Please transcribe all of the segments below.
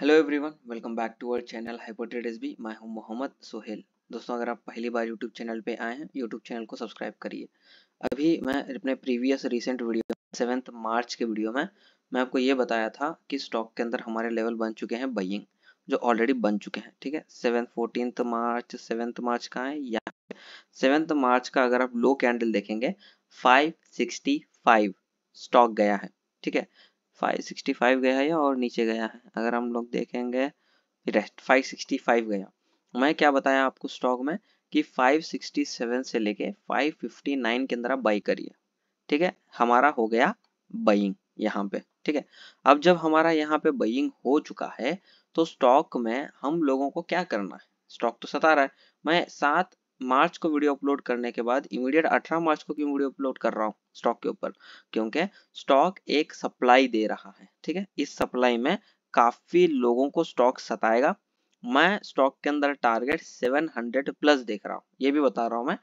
hello everyone welcome back to our channel हाइपोटेटिस बी मैं हूं मोहम्मद सोहेल दोस्तों अगर आप पहली बार यूट्यूब चैनल पे आए हैं यूट्यूब चैनल को सब्सक्राइब करिए अभी मैं अपने previous recent video seventh March के वीडियो में मैं आपको ये बताया था कि स्टॉक के अंदर हमारे लेवल बन चुके हैं बइंग जो ऑलरेडी बन चुके हैं ठीक है seventh fourteenth March seventh March का है या सेवेंथ मार्च का अगर आप लो कैंडल देखेंगे फाइव स्टॉक गया है ठीक है 565 गया है और नीचे गया है अगर हम लोग देखेंगे फिर 565 गया मैं क्या बताया आपको स्टॉक में कि 567 से लेके 559 के अंदर आप बाई करिए ठीक है हमारा हो गया बाइंग यहाँ पे ठीक है अब जब हमारा यहाँ पे बाइंग हो चुका है तो स्टॉक में हम लोगों को क्या करना है स्टॉक तो सता रहा है मैं सात मार्च को वीडियो अपलोड करने के बाद इमीडिएट 18 मार्च को क्यों वीडियो अपलोड कर रहा हूँ स्टॉक के ऊपर क्योंकि स्टॉक एक सप्लाई दे रहा है ठीक है इस सप्लाई में काफी लोगों को स्टॉक सताएगा मैं स्टॉक के अंदर टारगेट 700 प्लस देख रहा हूँ ये भी बता रहा हूँ मैं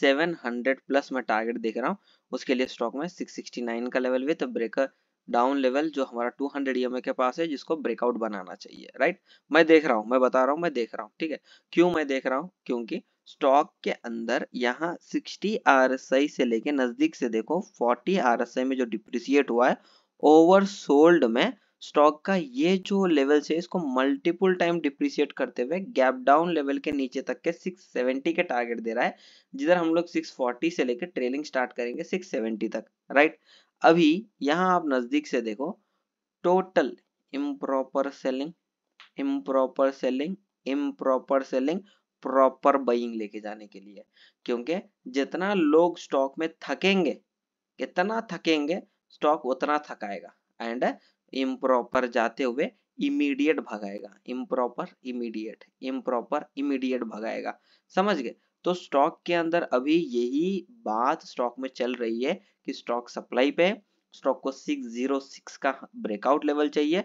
700 प्लस मैं टारगेट देख रहा हूँ उसके लिए स्टॉक में 669 का level with breaker down level जो हमारा 200 हंड्रेड e के पास है जिसको ब्रेकआउट बनाना चाहिए राइट मैं देख रहा हूँ मैं बता रहा हूँ मैं देख रहा हूँ ठीक है क्यों मैं देख रहा हूँ क्योंकि स्टॉक के अंदर यहाँ 60 आर से लेके नजदीक से देखो 40 आर में जो डिप्रिसिएट हुआ है ओवर सोल्ड में स्टॉक का ये जो लेवल से इसको मल्टीपल टाइम डिप्रिसिएट करते हुए गैप डाउन लेवल के नीचे तक के 670 के टारगेट दे रहा है जिधर हम लोग 640 से लेकर ट्रेलिंग स्टार्ट करेंगे 670 तक राइट अभी यहाँ आप नजदीक से देखो total improper selling improper selling improper selling proper buying लेके जाने के लिए क्योंकि जितना लोग स्टॉक में थकेंगे कितना थकेंगे स्टॉक उतना थकाएगा एंड इम्प्रॉपर जाते हुए इमीडिएट भगाएगा इम्प्रॉपर इमीडिएट इम्प्रॉपर इमीडिएट भगाएगा समझ गए तो स्टॉक के अंदर अभी यही बात स्टॉक में चल रही है कि स्टॉक सप्लाई पे स्टॉक को 606 का ब्रेकआउट लेवल चाहिए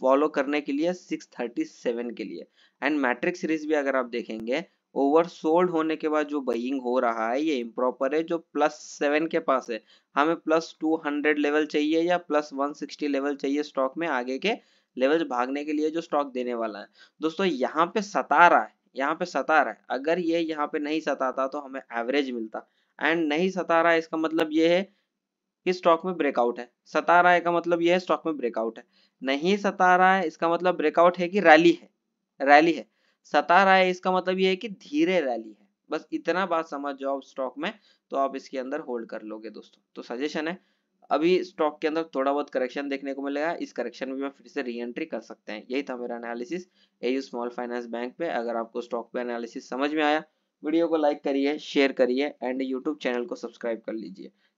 फॉलो करने के लिए 637 के लिए एंड मैट्रिक सीरीज भी अगर आप देखेंगे ओवर सोल्ड होने के बाद जो बइंग हो रहा है ये इम्प्रॉपर है जो प्लस सेवन के पास है हमें प्लस टू हंड्रेड लेवल चाहिए या प्लस वन सिक्सटी लेवल चाहिए स्टॉक में आगे के लेवल भागने के लिए जो स्टॉक देने वाला है दोस्तों यहाँ पे सता रहा है यहाँ पे सता रहा है अगर ये यहाँ पे नहीं सताता तो हमें एवरेज मिलता एंड नहीं सता रहा है इसका मतलब ये है कि स्टॉक में ब्रेकआउट है सता रहा है का मतलब यह है स्टॉक में ब्रेकआउट है नहीं सता रहा है इसका मतलब ब्रेकआउट है कि रैली है रैली है सता रहा है इसका मतलब यह है कि धीरे रैली है बस इतना बात समझ जाओ स्टॉक में तो आप इसके अंदर होल्ड कर लोगे दोस्तों तो सजेशन है अभी स्टॉक के अंदर थोड़ा बहुत करेक्शन देखने को मिलेगा इस करेक्शन में फिर से री एंट्री कर सकते हैं यही था मेरा analysis AU small finance bank पे अगर आपको स्टॉक पे एनालिसिस समझ में आया वीडियो को लाइक करिए शेयर करिए एंड यूट्यूब चैनल को सब्सक्राइब कर लीजिए